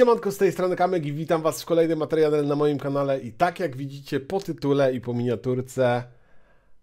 Siemanko, z tej strony Kamek i witam Was w kolejnym materiale na moim kanale i tak jak widzicie po tytule i po miniaturce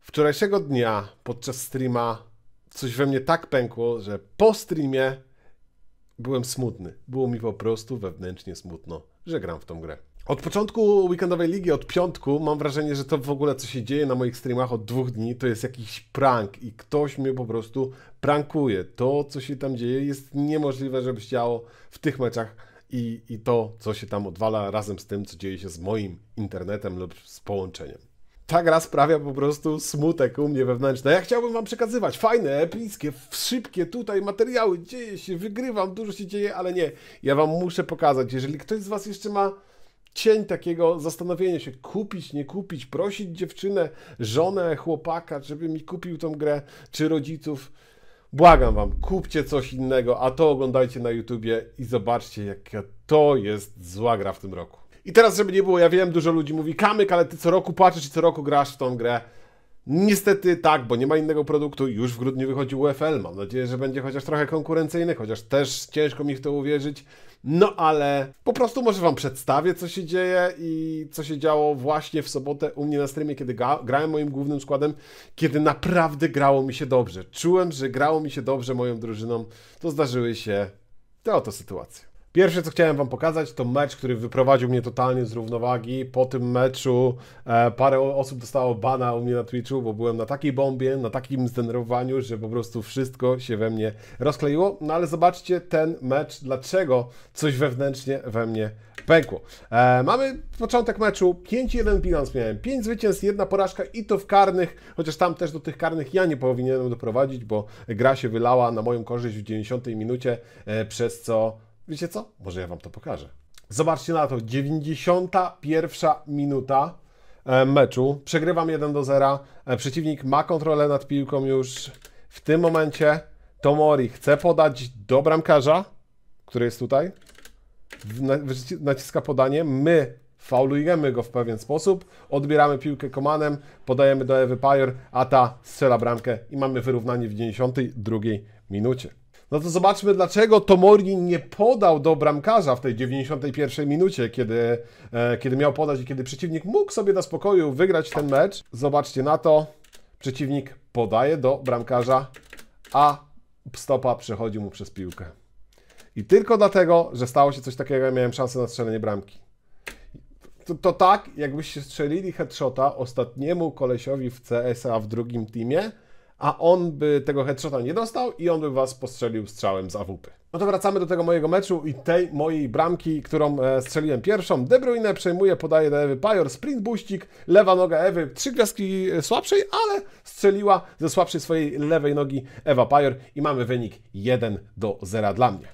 wczorajszego dnia podczas streama coś we mnie tak pękło, że po streamie byłem smutny. Było mi po prostu wewnętrznie smutno, że gram w tą grę. Od początku weekendowej ligi, od piątku, mam wrażenie, że to w ogóle co się dzieje na moich streamach od dwóch dni, to jest jakiś prank i ktoś mnie po prostu prankuje. To, co się tam dzieje, jest niemożliwe, żeby działo w tych meczach i, i to, co się tam odwala razem z tym, co dzieje się z moim internetem lub z połączeniem. Ta gra sprawia po prostu smutek u mnie wewnętrzny. Ja chciałbym wam przekazywać fajne, epickie, szybkie tutaj materiały. Dzieje się, wygrywam, dużo się dzieje, ale nie. Ja wam muszę pokazać, jeżeli ktoś z was jeszcze ma cień takiego zastanowienia się, kupić, nie kupić, prosić dziewczynę, żonę, chłopaka, żeby mi kupił tą grę, czy rodziców, Błagam wam, kupcie coś innego, a to oglądajcie na YouTubie i zobaczcie, jaka to jest zła gra w tym roku. I teraz, żeby nie było, ja wiem, dużo ludzi mówi, Kamyk, ale ty co roku płaczesz i co roku grasz w tą grę. Niestety tak, bo nie ma innego produktu. Już w grudniu wychodzi UFL. Mam nadzieję, że będzie chociaż trochę konkurencyjny, chociaż też ciężko mi w to uwierzyć. No ale po prostu może wam przedstawię, co się dzieje i co się działo właśnie w sobotę u mnie na streamie, kiedy grałem moim głównym składem, kiedy naprawdę grało mi się dobrze. Czułem, że grało mi się dobrze moją drużyną. To zdarzyły się te oto sytuacje. Pierwsze, co chciałem Wam pokazać, to mecz, który wyprowadził mnie totalnie z równowagi. Po tym meczu e, parę osób dostało bana u mnie na Twitchu, bo byłem na takiej bombie, na takim zdenerwowaniu, że po prostu wszystko się we mnie rozkleiło. No ale zobaczcie ten mecz, dlaczego coś wewnętrznie we mnie pękło. E, mamy początek meczu, 5-1 bilans miałem, 5 zwycięstw, jedna porażka i to w karnych, chociaż tam też do tych karnych ja nie powinienem doprowadzić, bo gra się wylała na moją korzyść w 90 minucie, e, przez co Wiecie co? Może ja wam to pokażę. Zobaczcie na to, 91 minuta e, meczu. Przegrywam 1 do 0. E, przeciwnik ma kontrolę nad piłką już. W tym momencie Tomori chce podać do bramkarza, który jest tutaj. Naciska podanie. My faulujemy go w pewien sposób, odbieramy piłkę Komanem, podajemy do Ewy Pajor, a ta strzela bramkę i mamy wyrównanie w 92 minucie. No to zobaczmy, dlaczego Tomori nie podał do bramkarza w tej 91 minucie, kiedy, e, kiedy miał podać i kiedy przeciwnik mógł sobie na spokoju wygrać ten mecz. Zobaczcie na to. Przeciwnik podaje do bramkarza, a stopa przechodzi mu przez piłkę. I tylko dlatego, że stało się coś takiego, ja miałem szansę na strzelenie bramki. To, to tak, jakbyście strzelili headshota ostatniemu kolesiowi w CSA w drugim teamie, a on by tego headshota nie dostał i on by was postrzelił strzałem z AWP. No to wracamy do tego mojego meczu i tej mojej bramki, którą e, strzeliłem pierwszą. De Bruyne przejmuje, podaje do Ewy Pajor, sprint buścik, lewa noga Ewy, trzy gwiazdki e, słabszej, ale strzeliła ze słabszej swojej lewej nogi Ewa Pajor i mamy wynik 1 do 0 dla mnie.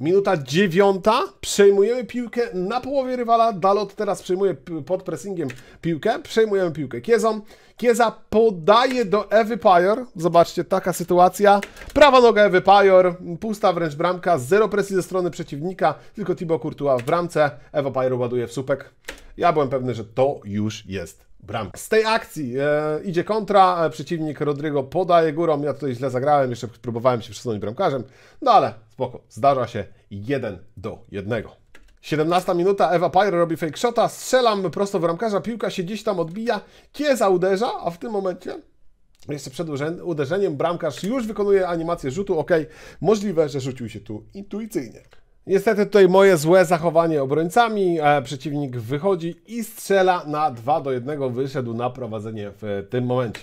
Minuta dziewiąta, przejmujemy piłkę na połowie rywala, Dalot teraz przejmuje pod pressingiem piłkę, przejmujemy piłkę Kiezą, Kieza podaje do Ewy Pajor, zobaczcie, taka sytuacja, prawa noga Ewy Pajor, pusta wręcz bramka, zero presji ze strony przeciwnika, tylko Tibo Kurtuła w bramce, Ewa Pajor ładuje w słupek, ja byłem pewny, że to już jest bramkę. Z tej akcji e, idzie kontra, e, przeciwnik Rodrigo podaje górą, ja tutaj źle zagrałem, jeszcze próbowałem się przesunąć bramkarzem, no ale spoko, zdarza się 1 do 1. 17 minuta, Ewa Pyro robi fake shota, strzelam prosto w bramkarza, piłka się gdzieś tam odbija, Kieza uderza, a w tym momencie jeszcze przed uderzeniem bramkarz już wykonuje animację rzutu, ok, możliwe, że rzucił się tu intuicyjnie. Niestety tutaj moje złe zachowanie obrońcami, przeciwnik wychodzi i strzela na 2 do 1, wyszedł na prowadzenie w tym momencie.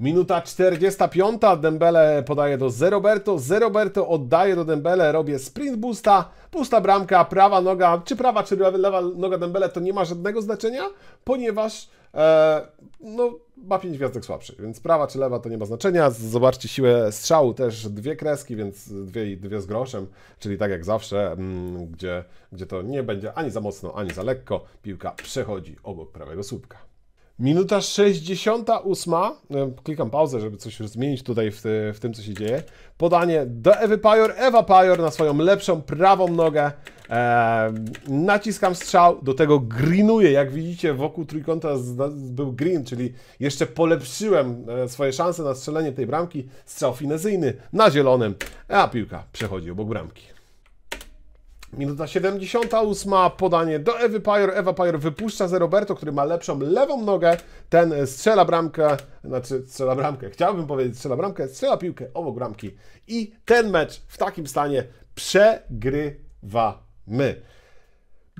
Minuta 45, Dembele podaje do Zeroberto, Zeroberto oddaje do Dembele, robię sprint boosta, pusta bramka, prawa noga, czy prawa, czy lewa noga Dembele to nie ma żadnego znaczenia, ponieważ E, no, ma 5 gwiazdek słabszy, więc prawa czy lewa to nie ma znaczenia. Zobaczcie siłę strzału, też dwie kreski, więc dwie i dwie z groszem, czyli tak jak zawsze, mm, gdzie, gdzie to nie będzie ani za mocno, ani za lekko, piłka przechodzi obok prawego słupka. Minuta 68. No, klikam pauzę, żeby coś zmienić tutaj w, w tym, co się dzieje. Podanie do Ewy Pajor. Ewa Pajor na swoją lepszą prawą nogę. naciskam strzał, do tego greenuję. Jak widzicie, wokół trójkąta z, był green, czyli jeszcze polepszyłem e, swoje szanse na strzelenie tej bramki. Strzał finezyjny na zielonym, a piłka przechodzi obok bramki. Minuta 78, podanie do Ewy Pajor. Ewa Pajor wypuszcza za Roberto, który ma lepszą lewą nogę. Ten e, strzela bramkę, znaczy strzela bramkę, chciałbym powiedzieć strzela bramkę, strzela piłkę obok bramki. I ten mecz w takim stanie przegrywamy.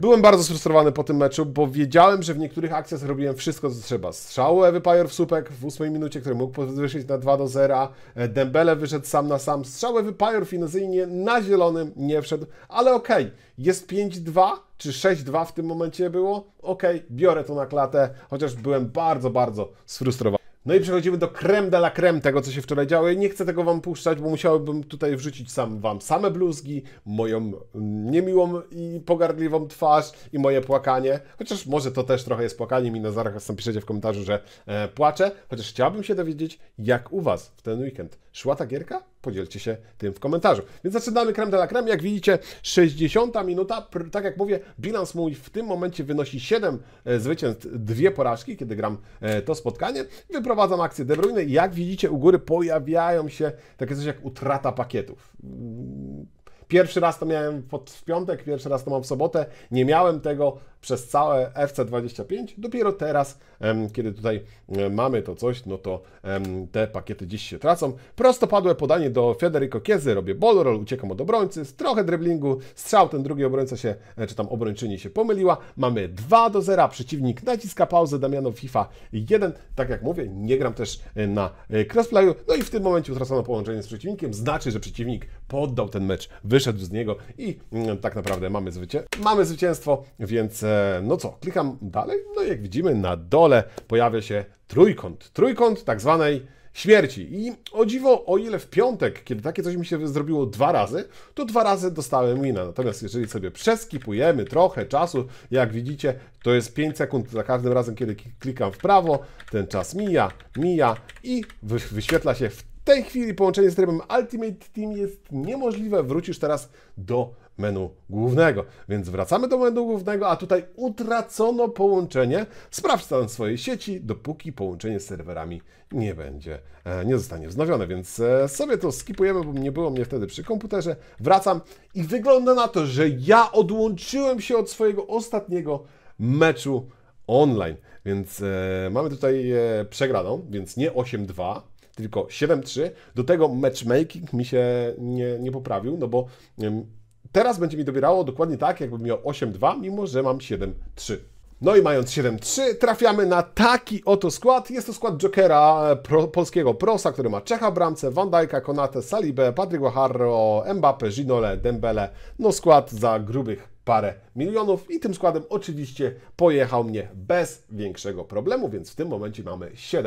Byłem bardzo sfrustrowany po tym meczu, bo wiedziałem, że w niektórych akcjach zrobiłem wszystko, co trzeba. Strzał Ewy Pajor w słupek w 8 minucie, który mógł podwyższyć na 2 do 0. E, Dembele wyszedł sam na sam. Strzał Ewy Pajor finezyjnie na zielonym nie wszedł, ale okej, okay, jest 5-2 czy 6-2 w tym momencie było. Okej, okay, biorę to na klatę, chociaż byłem bardzo, bardzo sfrustrowany. No i przechodzimy do creme de la creme tego, co się wczoraj działo. Nie chcę tego wam puszczać, bo musiałbym tutaj wrzucić sam wam same bluzgi, moją niemiłą i pogardliwą twarz i moje płakanie. Chociaż może to też trochę jest płakanie i na zaraz tam piszecie w komentarzu, że e, płaczę. Chociaż chciałbym się dowiedzieć, jak u was w ten weekend szła ta gierka? podzielcie się tym w komentarzu. Więc zaczynamy krem de la creme. Jak widzicie, 60 minuta, tak jak mówię, bilans mój w tym momencie wynosi 7 e, zwycięstw, dwie porażki, kiedy gram e, to spotkanie. Wyprowadzam akcję De Bruyne. Jak widzicie, u góry pojawiają się takie coś jak utrata pakietów. Mm, pierwszy raz to miałem w piątek, pierwszy raz to mam w sobotę. Nie miałem tego przez całe FC25. Dopiero teraz, kiedy tutaj e, mamy to coś, no to te pakiety dziś się tracą. Prostopadłe podanie do Federico Kiezy, robię ball roll, uciekam od obrońcy, z trochę driblingu, strzał, ten drugi obrońca się, e, czy tam obrończyni się pomyliła. Mamy 2 do 0, przeciwnik naciska pauzę, Damiano FIFA 1. Tak jak mówię, nie gram też e, na crossplayu. No i w tym momencie utracono połączenie z przeciwnikiem, znaczy, że przeciwnik poddał ten mecz, wyszedł z niego i mm, tak naprawdę mamy, zwycię mamy zwycięstwo, więc no co, klikam dalej, no i jak widzimy na dole pojawia się trójkąt. Trójkąt tak zwanej śmierci. I o dziwo, o ile w piątek, kiedy takie coś mi się zrobiło dwa razy, to dwa razy dostałem wina. Natomiast jeżeli sobie przeskipujemy trochę czasu, jak widzicie, to jest 5 sekund za każdym razem, kiedy klikam w prawo, ten czas mija, mija i wyświetla się w tej chwili połączenie z trybem Ultimate Team jest niemożliwe. Wrócisz teraz do menu głównego. Więc wracamy do menu głównego, a tutaj utracono połączenie. Sprawdź stan swojej sieci, dopóki połączenie z serwerami nie będzie, e, nie zostanie wznowione. Więc e, sobie to skipujemy, bo nie było mnie wtedy przy komputerze. Wracam i wygląda na to, że ja odłączyłem się od swojego ostatniego meczu online. Więc e, mamy tutaj przegraną, więc nie 8-2, tylko 7-3. Do tego matchmaking mi się nie, nie poprawił, no bo teraz będzie mi dobierało dokładnie tak, jakbym miał 8,2, mimo że mam 7,3. No i mając 7-3 trafiamy na taki oto skład. Jest to skład Jokera, e, pro, polskiego prosa, który ma Czecha bramce, Van Dijk'a, Konate, Salibę, Patrick Harro, Mbappe, Ginole, Dembele. No skład za grubych parę milionów i tym składem oczywiście pojechał mnie bez większego problemu, więc w tym momencie mamy 7-4.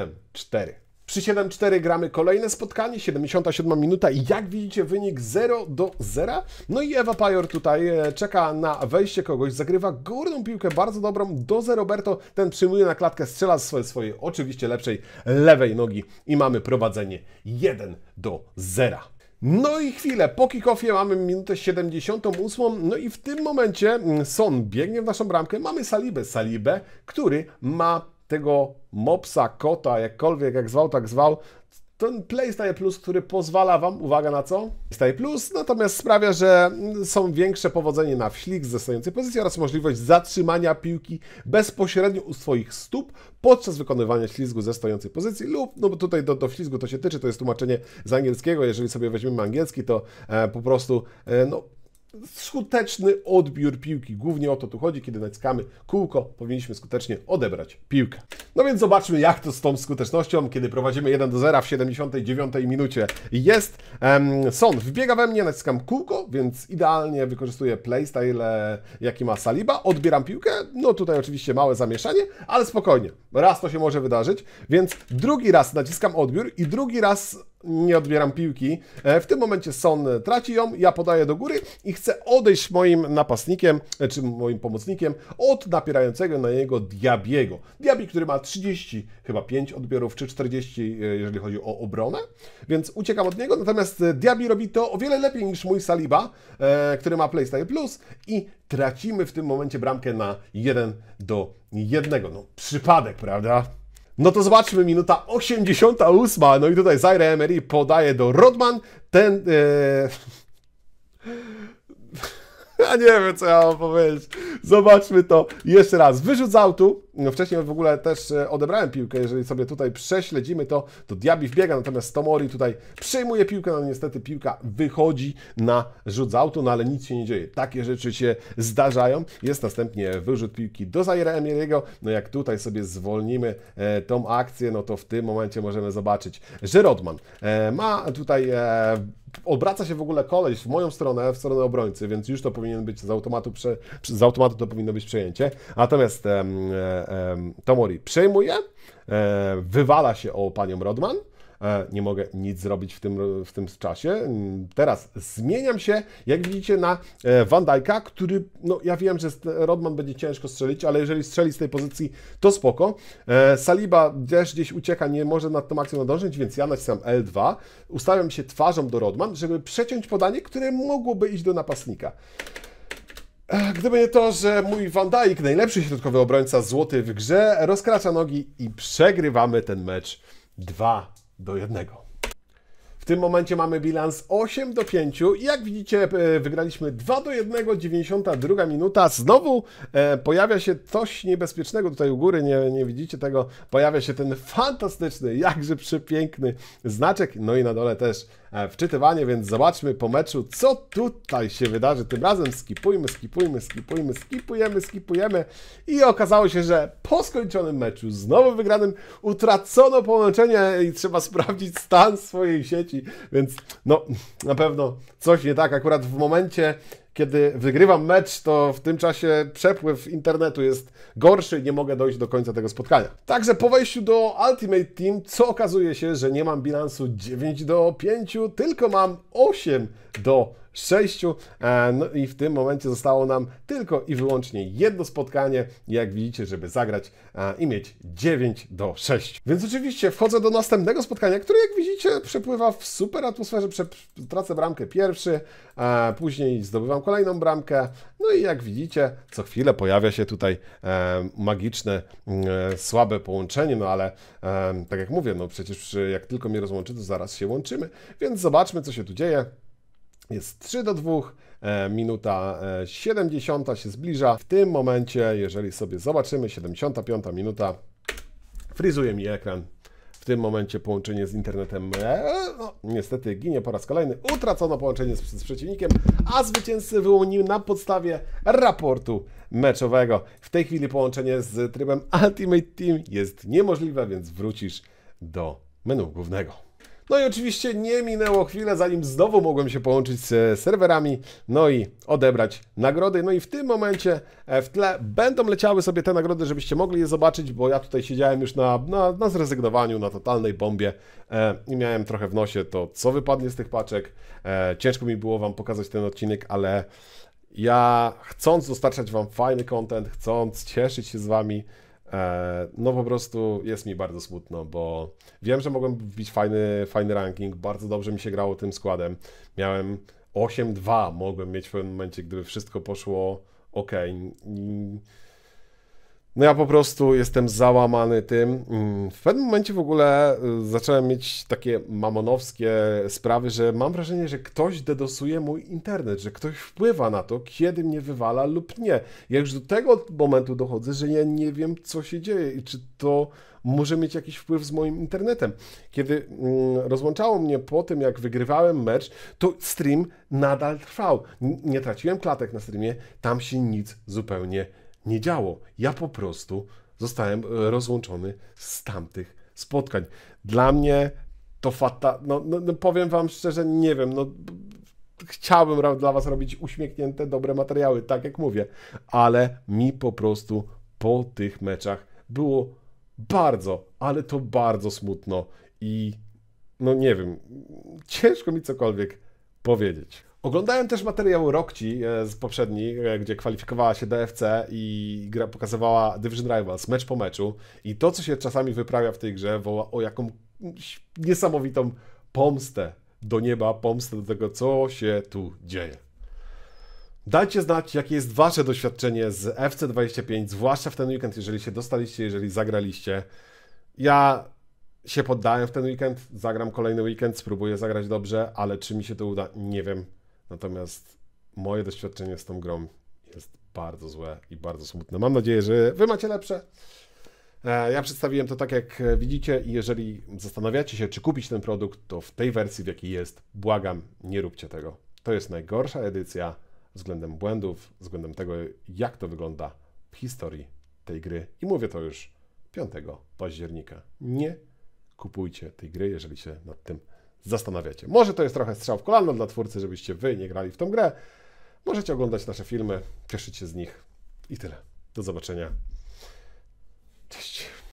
Przy 7-4 gramy kolejne spotkanie, 77 minuta i jak widzicie wynik 0 do 0. No i Ewa Pajor tutaj e, czeka na wejście kogoś, zagrywa górną piłkę, bardzo dobrą, do Zero Roberto. Ten przyjmuje na klatkę, strzela z swojej, swojej oczywiście lepszej lewej nogi i mamy prowadzenie 1 do 0. No i chwilę, po kick-offie mamy minutę 78, no i w tym momencie mm, Son biegnie w naszą bramkę, mamy Salibę, Salibę, który ma tego mopsa, kota, jakkolwiek, jak zwał, tak zwał, ten PlayStation Plus, który pozwala Wam, uwaga na co? PlayStation Plus natomiast sprawia, że są większe powodzenie na wślik ze stojącej pozycji oraz możliwość zatrzymania piłki bezpośrednio u swoich stóp podczas wykonywania ślizgu ze stojącej pozycji lub, no bo tutaj do, do ślizgu to się tyczy, to jest tłumaczenie z angielskiego, jeżeli sobie weźmiemy angielski, to e, po prostu e, no, skuteczny odbiór piłki. Głównie o to tu chodzi, kiedy naciskamy kółko, powinniśmy skutecznie odebrać piłkę. No więc zobaczmy, jak to z tą skutecznością, kiedy prowadzimy 1 do 0 w 79 minucie jest. Um, Son wbiega we mnie, naciskam kółko, więc idealnie wykorzystuję playstyle, jaki ma Saliba. Odbieram piłkę, no tutaj oczywiście małe zamieszanie, ale spokojnie, raz to się może wydarzyć, więc drugi raz naciskam odbiór i drugi raz nie odbieram piłki. E, w tym momencie Son traci ją, ja podaję do góry i chcę odejść moim napastnikiem, e, czy moim pomocnikiem od napierającego na niego Diabiego. Diabi, który ma 30, chyba 5 odbiorów, czy 40, e, jeżeli chodzi o obronę, więc uciekam od niego, natomiast Diabi robi to o wiele lepiej niż mój Saliba, który ma PlayStation Plus i tracimy w tym momencie bramkę na 1 do 1. No, przypadek, prawda? No to zobaczmy, minuta 88. No i tutaj Zaire Emery podaje do Rodman. Ten... Yy ja nie wiem, co ja mam powiedzieć. Zobaczmy to jeszcze raz. Wyrzut z autu. No, wcześniej w ogóle też e, odebrałem piłkę. Jeżeli sobie tutaj prześledzimy to, to Diaby wbiega, natomiast Tomori tutaj przyjmuje piłkę, no niestety piłka wychodzi na rzut z autu, no ale nic się nie dzieje. Takie rzeczy się zdarzają. Jest następnie wyrzut piłki do Zaira Emiriego. No jak tutaj sobie zwolnimy e, tą akcję, no to w tym momencie możemy zobaczyć, że Rodman e, ma tutaj e, obraca się w ogóle koleś w moją stronę, w stronę obrońcy, więc już to powinien być z automatu, prze, z automatu to powinno być przejęcie. Natomiast em, e, em, Tomori przejmuje, e, wywala się o panią Rodman, E, nie mogę nic zrobić w tym, w tym czasie. Mm, teraz zmieniam się, jak widzicie, na e, Van Dijk'a, który, no ja wiem, że Rodman będzie ciężko strzelić, ale jeżeli strzeli z tej pozycji, to spoko. E, Saliba też gdzieś ucieka, nie może nad tą akcją nadążyć, więc ja nacisam L2, ustawiam się twarzą do Rodman, żeby przeciąć podanie, które mogłoby iść do napastnika. Gdyby nie to, że mój Van Dijk, najlepszy środkowy obrońca złoty w grze, rozkracza nogi i przegrywamy ten mecz 2 do 1. W tym momencie mamy bilans 8 do 5. Jak widzicie, e, wygraliśmy 2 do 1, 92 minuta. Znowu e, pojawia się coś niebezpiecznego tutaj u góry, nie, nie widzicie tego. Pojawia się ten fantastyczny, jakże przepiękny znaczek. No i na dole też E, wczytywanie, więc zobaczmy po meczu, co tutaj się wydarzy. Tym razem skipujmy, skipujmy, skipujmy, skipujemy, skipujemy i okazało się, że po skończonym meczu, znowu wygranym, utracono połączenie i trzeba sprawdzić stan swojej sieci, więc no, na pewno coś nie tak. Akurat w momencie kiedy wygrywam mecz, to w tym czasie przepływ internetu jest gorszy i nie mogę dojść do końca tego spotkania. Także po wejściu do Ultimate Team, co okazuje się, że nie mam bilansu 9 do 5, tylko mam 8 do sześciu. E, no i w tym momencie zostało nam tylko i wyłącznie jedno spotkanie, jak widzicie, żeby zagrać e, i mieć 9 do 6. Więc oczywiście wchodzę do następnego spotkania, które jak widzicie przepływa w super atmosferze. Tracę bramkę pierwszy, e, później zdobywam kolejną bramkę. No i jak widzicie, co chwilę pojawia się tutaj magiczne, mm, słabe połączenie, no ale tak jak mówię, no przecież jak tylko mnie rozłączy, to zaraz się łączymy. Więc zobaczmy, co się tu dzieje. Jest 3 do 2, e, minuta 70 e, się zbliża. W tym momencie, jeżeli sobie zobaczymy, 75 minuta, fryzuje mi ekran. W tym momencie połączenie z internetem e, no, niestety ginie po raz kolejny. Utracono połączenie z, z przeciwnikiem, a zwycięzcy wyłonił na podstawie raportu meczowego. W tej chwili połączenie z trybem Ultimate Team jest niemożliwe, więc wrócisz do menu głównego. No i oczywiście nie minęło chwilę, zanim znowu mogłem się połączyć z e, serwerami, no i odebrać nagrody. No i w tym momencie e, w tle będą leciały sobie te nagrody, żebyście mogli je zobaczyć, bo ja tutaj siedziałem już na, na, na zrezygnowaniu, na totalnej bombie e, i miałem trochę w nosie to, co wypadnie z tych paczek. E, ciężko mi było Wam pokazać ten odcinek, ale ja chcąc dostarczać Wam fajny content, chcąc cieszyć się z Wami, E, no po prostu jest mi bardzo smutno, bo wiem, że mogłem wbić fajny, fajny ranking, bardzo dobrze mi się grało tym składem. Miałem 8-2, mogłem mieć w pewnym momencie, gdyby wszystko poszło ok. No ja po prostu jestem załamany tym. Mm, w pewnym momencie w ogóle y, zacząłem mieć takie mamonowskie sprawy, że mam wrażenie, że ktoś dedosuje mój internet, że ktoś wpływa na to, kiedy mnie wywala lub nie. Ja już do tego momentu dochodzę, że ja nie wiem, co się dzieje i czy to może mieć jakiś wpływ z moim internetem. Kiedy mm, rozłączało mnie po tym, jak wygrywałem mecz, to stream nadal trwał. Nie traciłem klatek na streamie, tam się nic zupełnie nie nie działo. Ja po prostu zostałem e, rozłączony z tamtych spotkań. Dla mnie to fata... No, no, no powiem wam szczerze, nie wiem, no chciałbym dla was robić uśmiechnięte, dobre materiały, tak jak mówię, ale mi po prostu po tych meczach było bardzo, ale to bardzo smutno i no nie wiem, ciężko mi cokolwiek powiedzieć. Oglądałem też materiał Rokci e, z poprzedni, e, gdzie kwalifikowała się DFC i gra pokazywała Division Rivals mecz po meczu. I to, co się czasami wyprawia w tej grze, woła o jaką niesamowitą pomstę do nieba, pomstę do tego, co się tu dzieje. Dajcie znać, jakie jest Wasze doświadczenie z FC25, zwłaszcza w ten weekend, jeżeli się dostaliście, jeżeli zagraliście. Ja się poddałem w ten weekend, zagram kolejny weekend, spróbuję zagrać dobrze, ale czy mi się to uda, nie wiem. Natomiast moje doświadczenie z tą grą jest bardzo złe i bardzo smutne. Mam nadzieję, że wy macie lepsze. E, ja przedstawiłem to tak, jak widzicie, i jeżeli zastanawiacie się, czy kupić ten produkt, to w tej wersji, w jakiej jest, błagam, nie róbcie tego. To jest najgorsza edycja względem błędów, względem tego, jak to wygląda w historii tej gry. I mówię to już 5 października. Nie kupujcie tej gry, jeżeli się nad tym zastanawiacie. Może to jest trochę strzał w kolano dla twórcy, żebyście wy nie grali w tą grę. Możecie oglądać nasze filmy, cieszyć się z nich i tyle. Do zobaczenia. Cześć.